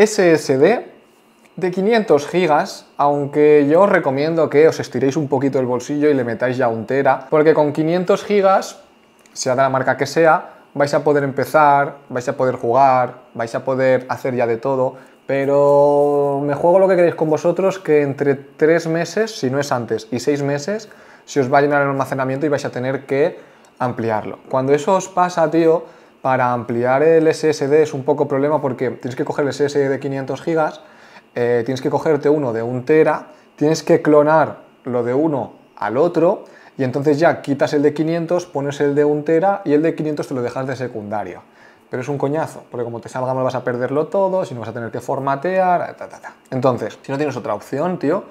SSD de 500 gigas, aunque yo os recomiendo que os estiréis un poquito el bolsillo y le metáis ya un tera, porque con 500 gigas, sea de la marca que sea, vais a poder empezar, vais a poder jugar, vais a poder hacer ya de todo, pero me juego lo que queréis con vosotros que entre 3 meses, si no es antes, y 6 meses, se os va a llenar el almacenamiento y vais a tener que ampliarlo. Cuando eso os pasa, tío, para ampliar el SSD es un poco problema porque tienes que coger el SSD de 500 gigas, eh, tienes que cogerte uno de un tera, tienes que clonar lo de uno al otro y entonces ya quitas el de 500, pones el de un tera y el de 500 te lo dejas de secundario. Pero es un coñazo, porque como te salga mal vas a perderlo todo, si no vas a tener que formatear, ta, Entonces, si no tienes otra opción, tío,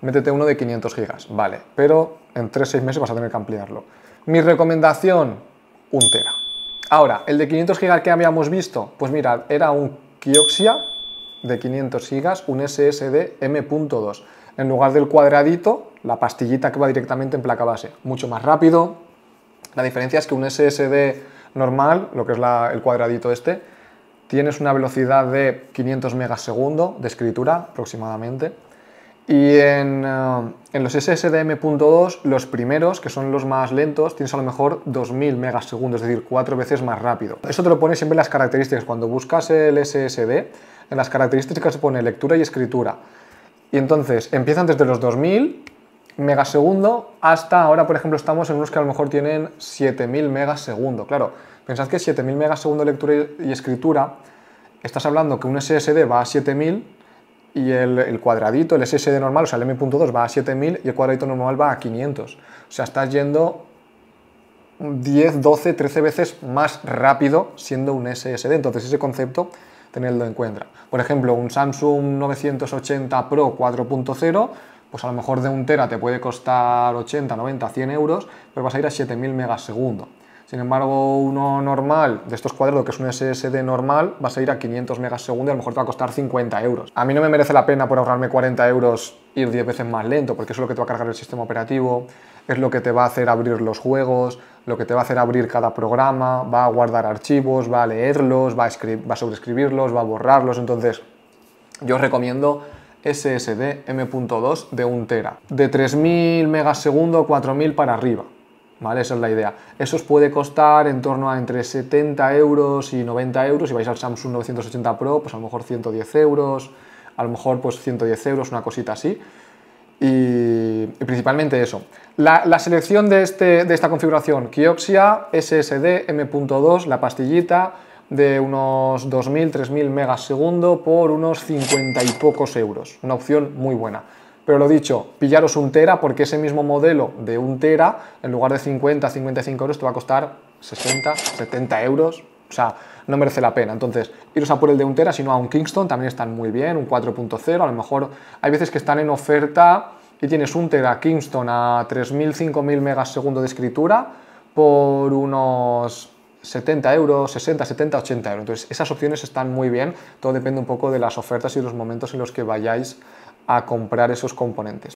métete uno de 500 gigas, vale, pero en 3-6 meses vas a tener que ampliarlo. Mi recomendación, un tera. Ahora, el de 500 GB que habíamos visto, pues mirad, era un Kioxia de 500 GB, un SSD M.2. En lugar del cuadradito, la pastillita que va directamente en placa base. Mucho más rápido. La diferencia es que un SSD normal, lo que es el cuadradito este, tienes una velocidad de 500 megas de escritura aproximadamente y en, ah, en los SSDM.2, los primeros, que son los más lentos, tienes a lo mejor 2000 megasegundos, es decir, cuatro veces más rápido. Eso te lo pone siempre en las características. Cuando buscas el SSD, en las características se pone lectura y escritura. Y entonces empiezan desde los 2000 megasegundo hasta ahora, por ejemplo, estamos en unos que a lo mejor tienen 7000 megasegundo. Claro, pensad que 7000 megasegundo lectura y escritura, estás hablando que un SSD va a 7000 y el, cuadradito, el SSD normal, o sea, el M.2 va a 7000 y el cuadradito normal va a 500. O sea, estás yendo 10, 12, 13 veces más rápido siendo un SSD. Entonces, ese concepto tenedlo en cuenta. Por ejemplo, un Samsung 980 Pro 4.0 pues a lo mejor de un tera te puede costar 80, 90, 100 euros, pero vas a ir a 7000 megas sin embargo, uno normal de estos cuadros que es un SSD normal, va a ir a 500 megasegundos y a lo mejor te va a costar 50 euros. A mí no me merece la pena por ahorrarme 40 euros ir 10 veces más lento, porque eso es lo que te va a cargar el sistema operativo, es lo que te va a hacer abrir los juegos, lo que te va a hacer abrir cada programa, va a guardar archivos, va a leerlos, va a, va a sobreescribirlos, va a borrarlos. Entonces, yo os recomiendo SSD M.2 de 1 tera, de 3000 megasegundos, 4000 para arriba. Esa es la idea. Eso os puede costar en torno a entre 70 euros y 90 euros. Si vais al Samsung 980 Pro, pues a lo mejor 110 euros, a lo mejor pues 110 euros, una cosita así. Y, principalmente eso. La, selección de, este, de esta configuración, Kioxia SSD M.2, la pastillita de unos 2.000, 3.000 megas segundo por unos 50 y pocos euros. Una opción muy buena. Pero lo dicho, pillaros un tera porque ese mismo modelo de un tera, en lugar de 50, 55 euros, te va a costar 60, 70 euros. O sea, no merece la pena. Entonces, iros a por el de un tera, sino a un Kingston, también están muy bien, un 4.0, a lo mejor hay veces que están en oferta y tienes un tera Kingston a 3.000, 5.000 megas segundo de escritura por unos 70 euros, 60, 70, 80 euros. Entonces, esas opciones están muy bien, todo depende un poco de las ofertas y los momentos en los que vayáis a comprar esos componentes.